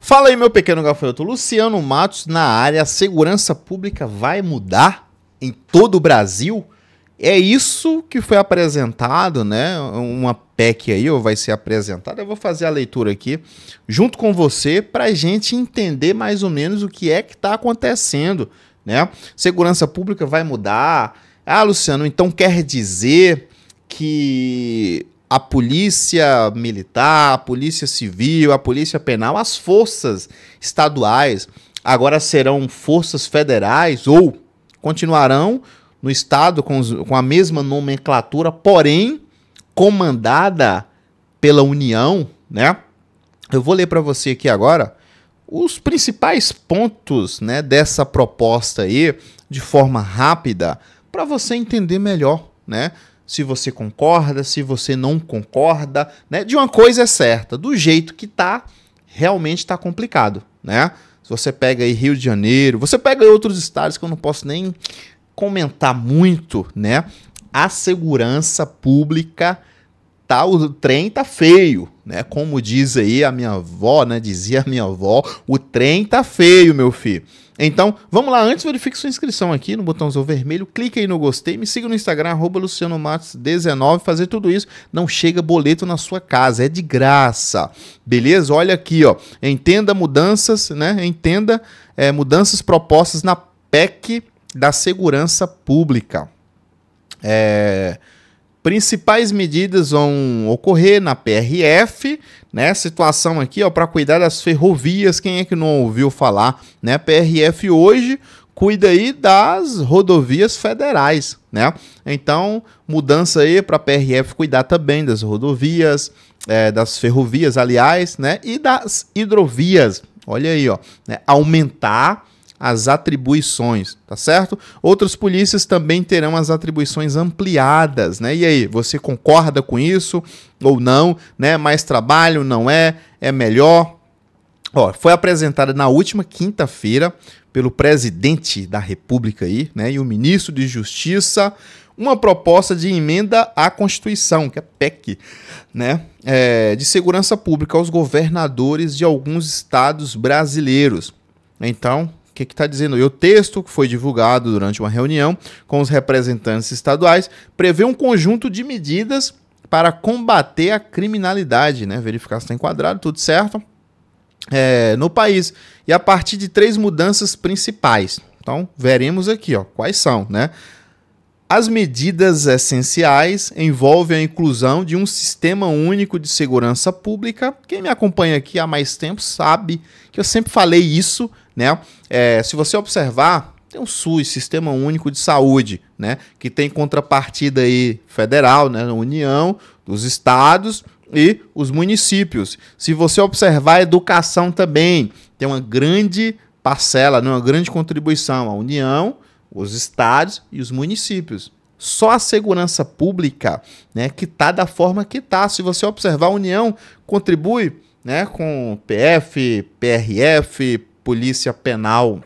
Fala aí, meu pequeno gafanhoto. Luciano Matos na área. A segurança pública vai mudar em todo o Brasil? É isso que foi apresentado, né? Uma PEC aí ou vai ser apresentada. Eu vou fazer a leitura aqui junto com você para a gente entender mais ou menos o que é que está acontecendo, né? Segurança pública vai mudar. Ah, Luciano, então quer dizer que a polícia militar, a polícia civil, a polícia penal, as forças estaduais agora serão forças federais ou continuarão no estado com, os, com a mesma nomenclatura, porém comandada pela União, né? Eu vou ler para você aqui agora os principais pontos, né, dessa proposta aí de forma rápida para você entender melhor, né? se você concorda, se você não concorda, né? De uma coisa é certa, do jeito que tá, realmente tá complicado, né? Se você pega aí Rio de Janeiro, você pega outros estados que eu não posso nem comentar muito, né? A segurança pública tá o trem tá feio, né? Como diz aí a minha avó, né? Dizia a minha avó, o trem tá feio, meu filho. Então, vamos lá, antes verifique sua inscrição aqui no botãozão vermelho, clique aí no gostei, me siga no Instagram, arroba lucianomatos19, fazer tudo isso, não chega boleto na sua casa, é de graça, beleza? Olha aqui, ó, entenda mudanças, né, entenda é, mudanças propostas na PEC da Segurança Pública. É... Principais medidas vão ocorrer na PRF, né? Situação aqui, ó, para cuidar das ferrovias. Quem é que não ouviu falar, né? PRF hoje cuida aí das rodovias federais, né? Então, mudança aí para a PRF cuidar também das rodovias, é, das ferrovias, aliás, né? E das hidrovias. Olha aí, ó, né? aumentar as atribuições, tá certo? Outras polícias também terão as atribuições ampliadas, né? E aí, você concorda com isso ou não, né? Mais trabalho, não é? É melhor? Ó, foi apresentada na última quinta-feira pelo presidente da República aí, né, e o ministro de Justiça, uma proposta de emenda à Constituição, que é PEC, né, é, de segurança pública aos governadores de alguns estados brasileiros. Então, que está dizendo? E o texto que foi divulgado durante uma reunião com os representantes estaduais prevê um conjunto de medidas para combater a criminalidade, né? Verificar se está enquadrado, tudo certo. É, no país. E a partir de três mudanças principais. Então, veremos aqui ó, quais são, né? As medidas essenciais envolvem a inclusão de um sistema único de segurança pública. Quem me acompanha aqui há mais tempo sabe que eu sempre falei isso né? É, se você observar, tem o SUS, Sistema Único de Saúde, né? Que tem contrapartida aí federal, né? União, dos estados e os municípios. Se você observar a educação também, tem uma grande parcela, né? uma grande contribuição, a União, os estados e os municípios. Só a segurança pública, né, que tá da forma que tá. Se você observar, a União contribui, né, com PF, PRF, Polícia Penal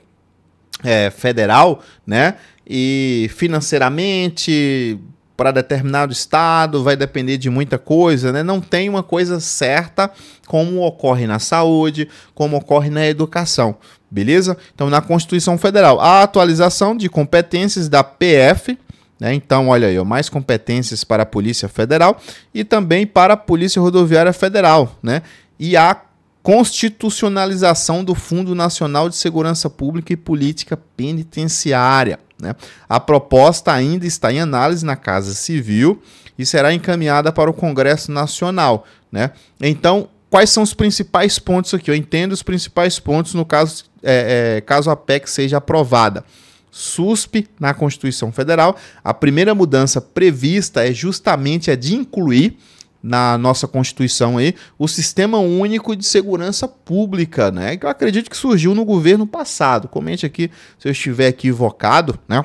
é, Federal, né? E financeiramente para determinado estado vai depender de muita coisa, né? Não tem uma coisa certa como ocorre na saúde, como ocorre na educação, beleza? Então na Constituição Federal, a atualização de competências da PF, né? então, olha aí, mais competências para a Polícia Federal e também para a Polícia Rodoviária Federal, né? E a constitucionalização do Fundo Nacional de Segurança Pública e Política Penitenciária. Né? A proposta ainda está em análise na Casa Civil e será encaminhada para o Congresso Nacional. Né? Então, quais são os principais pontos aqui? Eu entendo os principais pontos no caso, é, é, caso a PEC seja aprovada. SUSP na Constituição Federal. A primeira mudança prevista é justamente a de incluir na nossa Constituição aí, o Sistema Único de Segurança Pública, né? Que eu acredito que surgiu no governo passado. Comente aqui se eu estiver equivocado, né?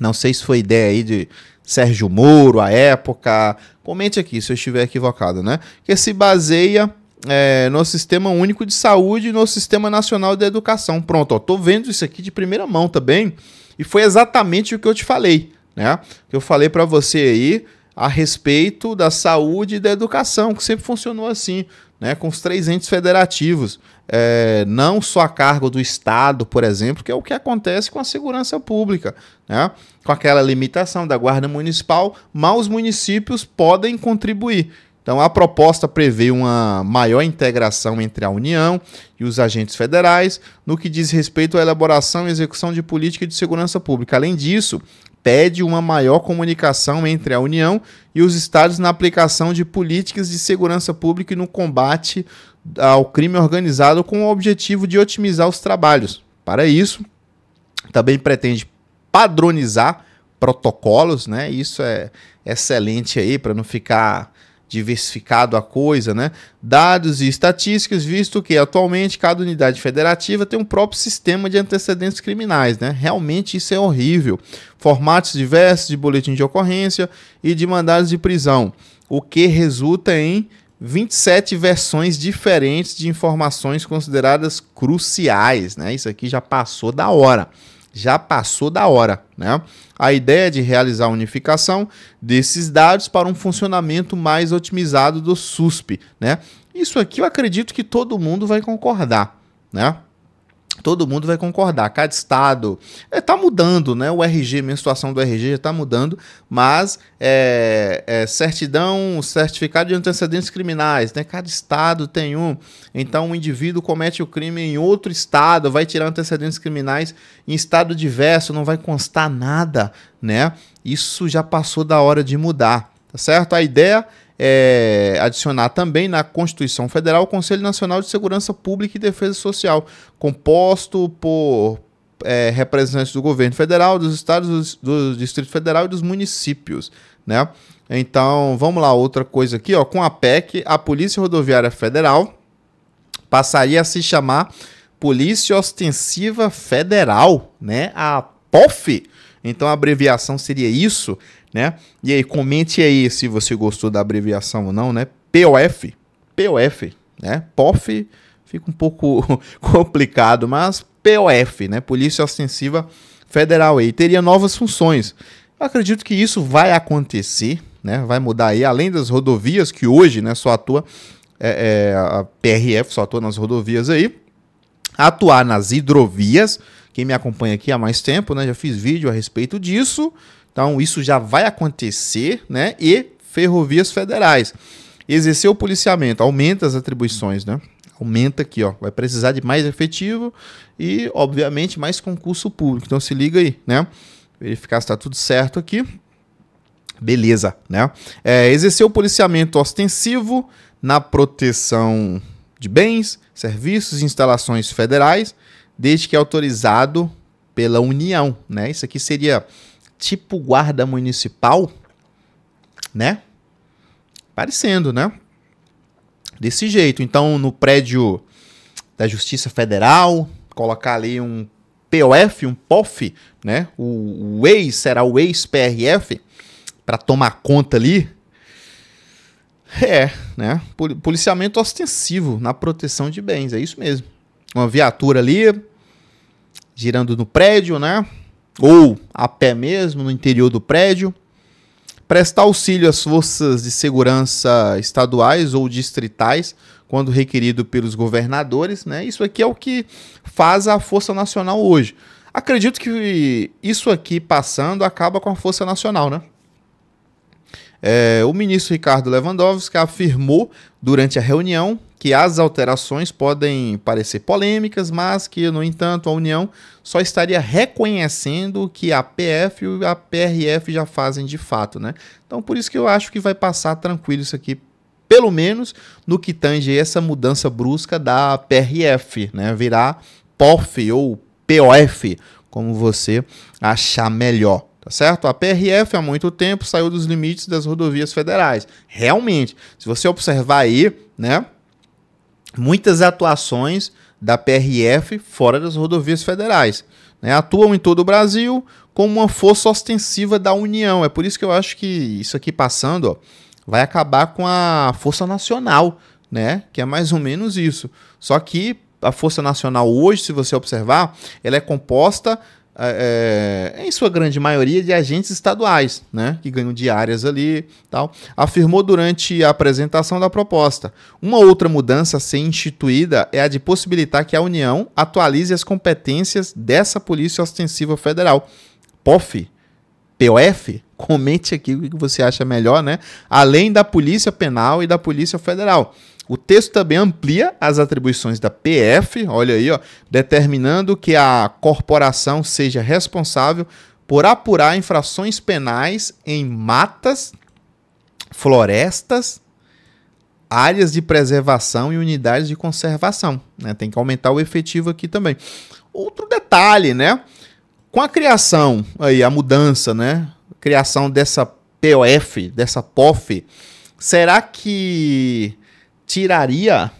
Não sei se foi ideia aí de Sérgio Moro, a época. Comente aqui se eu estiver equivocado, né? Que se baseia é, no Sistema Único de Saúde e no Sistema Nacional de Educação. Pronto, ó, tô vendo isso aqui de primeira mão também. Tá e foi exatamente o que eu te falei, né? Que eu falei para você aí a respeito da saúde e da educação, que sempre funcionou assim, né, com os três entes federativos, é, não só a cargo do Estado, por exemplo, que é o que acontece com a segurança pública, né, com aquela limitação da guarda municipal, mas os municípios podem contribuir. Então, a proposta prevê uma maior integração entre a União e os agentes federais no que diz respeito à elaboração e execução de política de segurança pública. Além disso, pede uma maior comunicação entre a União e os estados na aplicação de políticas de segurança pública e no combate ao crime organizado com o objetivo de otimizar os trabalhos. Para isso, também pretende padronizar protocolos, né? Isso é excelente aí para não ficar diversificado a coisa, né? Dados e estatísticas, visto que atualmente cada unidade federativa tem um próprio sistema de antecedentes criminais, né? Realmente isso é horrível. Formatos diversos de boletim de ocorrência e de mandados de prisão, o que resulta em 27 versões diferentes de informações consideradas cruciais, né? Isso aqui já passou da hora já passou da hora. Né? A ideia é de realizar a unificação desses dados para um funcionamento mais otimizado do SUSP. Né? Isso aqui eu acredito que todo mundo vai concordar. Né? todo mundo vai concordar. Cada estado está é, tá mudando, né? O RG, a menstruação do RG já está mudando, mas é, é, certidão, certificado de antecedentes criminais, né? Cada estado tem um. Então, o um indivíduo comete o crime em outro estado, vai tirar antecedentes criminais em estado diverso, não vai constar nada, né? Isso já passou da hora de mudar, tá certo? A ideia é, adicionar também na Constituição Federal o Conselho Nacional de Segurança Pública e Defesa Social, composto por é, representantes do governo federal, dos estados, do Distrito Federal e dos municípios, né? Então, vamos lá, outra coisa aqui, ó, com a PEC, a Polícia Rodoviária Federal passaria a se chamar Polícia Ostensiva Federal, né? A POF. Então a abreviação seria isso né? E aí, comente aí se você gostou da abreviação ou não, né? POF, POF, né? POF fica um pouco complicado, mas POF, né? Polícia Ostensiva Federal aí teria novas funções. Eu acredito que isso vai acontecer, né? Vai mudar aí, além das rodovias que hoje, né? Só atua é, é, a PRF só atua nas rodovias aí, atuar nas hidrovias. Quem me acompanha aqui há mais tempo, né? Já fiz vídeo a respeito disso. Então, isso já vai acontecer, né? E ferrovias federais. Exercer o policiamento, aumenta as atribuições, né? Aumenta aqui, ó. Vai precisar de mais efetivo e, obviamente, mais concurso público. Então se liga aí, né? Verificar se está tudo certo aqui. Beleza, né? É, exercer o policiamento ostensivo na proteção de bens, serviços e instalações federais, desde que autorizado pela União, né? Isso aqui seria tipo guarda municipal, né? Parecendo, né? Desse jeito. Então, no prédio da Justiça Federal, colocar ali um POF, um POF, né? O, o ex será o ex-PRF para tomar conta ali. É, né? Policiamento ostensivo na proteção de bens, é isso mesmo. Uma viatura ali girando no prédio, né? ou a pé mesmo no interior do prédio, prestar auxílio às forças de segurança estaduais ou distritais quando requerido pelos governadores, né? Isso aqui é o que faz a Força Nacional hoje. Acredito que isso aqui passando acaba com a Força Nacional, né? É, o ministro Ricardo Lewandowski afirmou durante a reunião que as alterações podem parecer polêmicas, mas que, no entanto, a União só estaria reconhecendo o que a PF e a PRF já fazem de fato, né? Então, por isso que eu acho que vai passar tranquilo isso aqui, pelo menos no que tange essa mudança brusca da PRF, né? Virar POF ou POF, como você achar melhor. Tá certo? A PRF há muito tempo saiu dos limites das rodovias federais. Realmente, se você observar aí, né, muitas atuações da PRF fora das rodovias federais. Né, atuam em todo o Brasil como uma força ostensiva da União. É por isso que eu acho que isso aqui passando ó, vai acabar com a Força Nacional, né? Que é mais ou menos isso. Só que a Força Nacional hoje, se você observar, ela é composta é, em sua grande maioria, de agentes estaduais, né, que ganham diárias ali tal, afirmou durante a apresentação da proposta. Uma outra mudança a ser instituída é a de possibilitar que a União atualize as competências dessa Polícia Ostensiva Federal, POF, POF, comente aqui o que você acha melhor, né? Além da Polícia Penal e da Polícia Federal. O texto também amplia as atribuições da PF, olha aí, ó, determinando que a corporação seja responsável por apurar infrações penais em matas, florestas, áreas de preservação e unidades de conservação. Né? Tem que aumentar o efetivo aqui também. Outro detalhe, né? Com a criação aí, a mudança, né? Criação dessa POF, dessa POF, será que tiraria,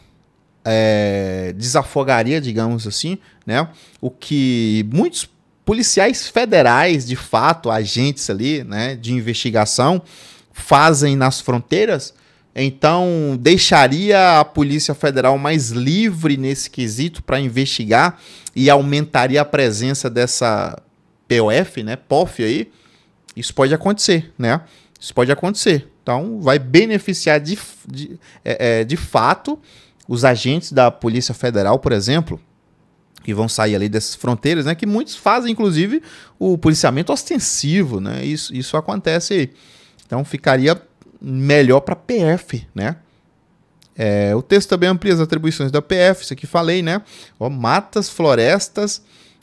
é, desafogaria, digamos assim, né, o que muitos policiais federais, de fato, agentes ali, né, de investigação, fazem nas fronteiras, então deixaria a Polícia Federal mais livre nesse quesito para investigar e aumentaria a presença dessa POF, né, POF aí. Isso pode acontecer, né? Isso pode acontecer. Então, vai beneficiar de, de, é, é, de fato os agentes da Polícia Federal, por exemplo, que vão sair ali dessas fronteiras, né? Que muitos fazem, inclusive, o policiamento ostensivo, né? Isso, isso acontece aí. Então, ficaria melhor para PF, né? É, o texto também amplia as atribuições da PF, isso aqui falei, né? Ó, matas, florestas,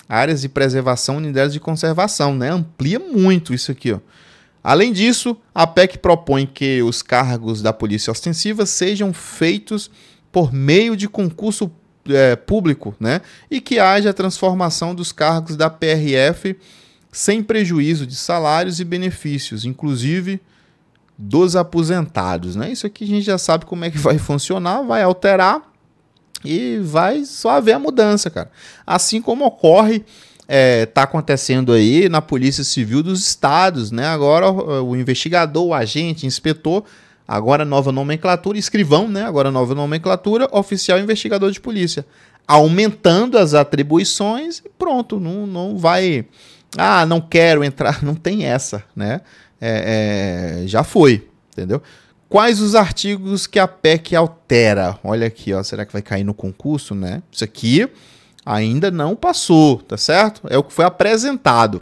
áreas de preservação, unidades de conservação, né? Amplia muito isso aqui, ó. Além disso, a PEC propõe que os cargos da polícia ostensiva sejam feitos por meio de concurso é, público, né? E que haja a transformação dos cargos da PRF sem prejuízo de salários e benefícios, inclusive dos aposentados, né? Isso aqui a gente já sabe como é que vai funcionar, vai alterar e vai só haver a mudança, cara. Assim como ocorre está é, tá acontecendo aí na Polícia Civil dos Estados, né? Agora o investigador, o agente, inspetor, agora nova nomenclatura, escrivão, né? Agora nova nomenclatura, oficial investigador de polícia. Aumentando as atribuições e pronto, não, não vai. Ah, não quero entrar, não tem essa, né? É, é, já foi, entendeu? Quais os artigos que a PEC altera? Olha aqui, ó, será que vai cair no concurso, né? Isso aqui ainda não passou, tá certo? É o que foi apresentado.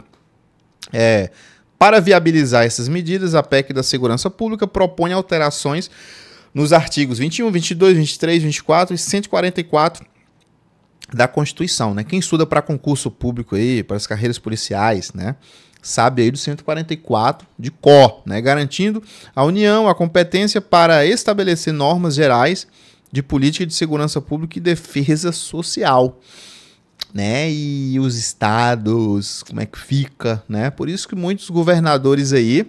É, para viabilizar essas medidas, a PEC da Segurança Pública propõe alterações nos artigos 21, 22, 23, 24 e 144 da Constituição, né? Quem estuda para concurso público aí, para as carreiras policiais, né? Sabe aí do 144 de có, né? Garantindo à União a competência para estabelecer normas gerais de política de segurança pública e defesa social né? E os estados, como é que fica, né? Por isso que muitos governadores aí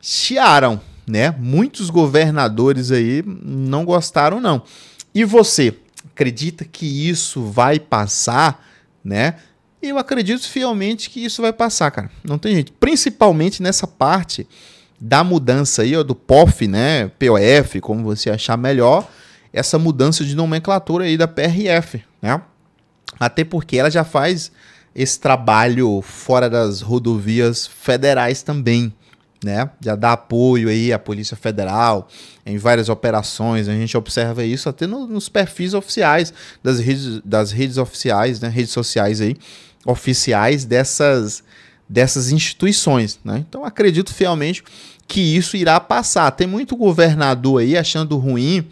chiaram, né? Muitos governadores aí não gostaram não. E você acredita que isso vai passar, né? Eu acredito fielmente que isso vai passar, cara. Não tem jeito. Principalmente nessa parte da mudança aí, ó, do POF, né? POF, como você achar melhor, essa mudança de nomenclatura aí da PRF, né? Até porque ela já faz esse trabalho fora das rodovias federais também, né? Já dá apoio aí à Polícia Federal em várias operações. A gente observa isso até no, nos perfis oficiais das redes, das redes oficiais, né? Redes sociais aí oficiais dessas dessas instituições, né? Então acredito fielmente que isso irá passar. Tem muito governador aí achando ruim,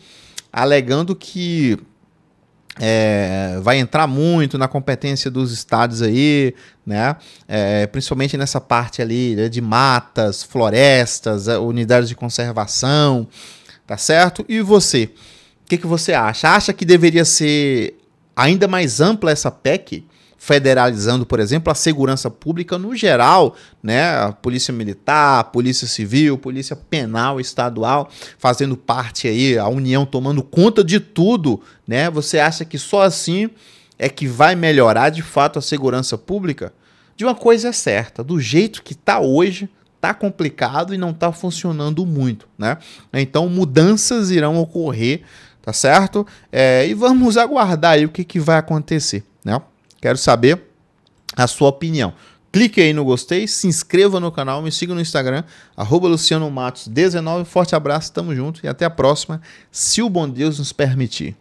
alegando que é, vai entrar muito na competência dos estados aí, né? É, principalmente nessa parte ali né, de matas, florestas, é, unidades de conservação, tá certo? E você, o que, que você acha? Acha que deveria ser ainda mais ampla essa PEC? federalizando, por exemplo, a segurança pública no geral, né? A polícia militar, a polícia civil, polícia penal estadual, fazendo parte aí, a União tomando conta de tudo, né? Você acha que só assim é que vai melhorar de fato a segurança pública? De uma coisa é certa, do jeito que está hoje, tá complicado e não tá funcionando muito, né? Então mudanças irão ocorrer, tá certo? É, e vamos aguardar aí o que, que vai acontecer, né? Quero saber a sua opinião. Clique aí no gostei, se inscreva no canal, me siga no Instagram, arroba Luciano Matos 19. Forte abraço, tamo junto e até a próxima, se o bom Deus nos permitir.